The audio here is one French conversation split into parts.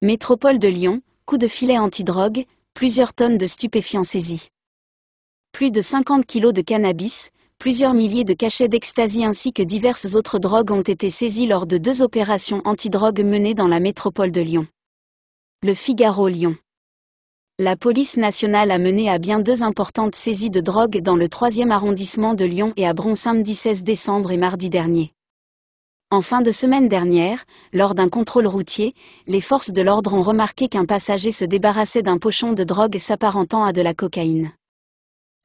Métropole de Lyon, coup de filet antidrogue, plusieurs tonnes de stupéfiants saisies. Plus de 50 kilos de cannabis, plusieurs milliers de cachets d'extasie ainsi que diverses autres drogues ont été saisies lors de deux opérations antidrogues menées dans la métropole de Lyon. Le Figaro Lyon. La police nationale a mené à bien deux importantes saisies de drogue dans le 3e arrondissement de Lyon et à Bron samedi 16 décembre et mardi dernier. En fin de semaine dernière, lors d'un contrôle routier, les forces de l'ordre ont remarqué qu'un passager se débarrassait d'un pochon de drogue s'apparentant à de la cocaïne.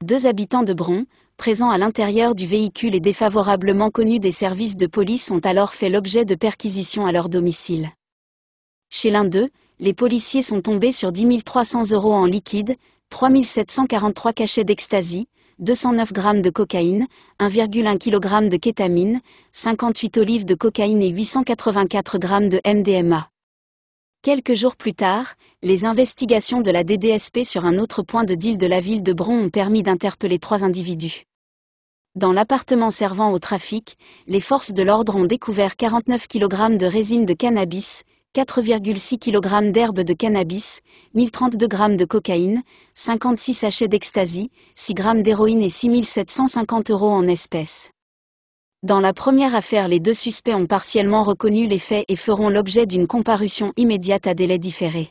Deux habitants de Bron, présents à l'intérieur du véhicule et défavorablement connus des services de police, ont alors fait l'objet de perquisitions à leur domicile. Chez l'un d'eux, les policiers sont tombés sur 10 300 euros en liquide, 3 743 cachets d'ecstasy, 209 g de cocaïne, 1,1 kg de kétamine, 58 olives de cocaïne et 884 g de MDMA. Quelques jours plus tard, les investigations de la DDSP sur un autre point de deal de la ville de Bron ont permis d'interpeller trois individus. Dans l'appartement servant au trafic, les forces de l'ordre ont découvert 49 kg de résine de cannabis, 4,6 kg d'herbe de cannabis, 1032 g de cocaïne, 56 sachets d'ecstasy, 6 g d'héroïne et 6750 euros en espèces. Dans la première affaire, les deux suspects ont partiellement reconnu les faits et feront l'objet d'une comparution immédiate à délai différé.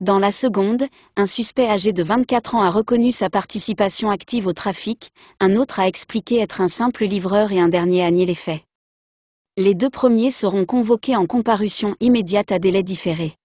Dans la seconde, un suspect âgé de 24 ans a reconnu sa participation active au trafic, un autre a expliqué être un simple livreur et un dernier a nié les faits les deux premiers seront convoqués en comparution immédiate à délai différé.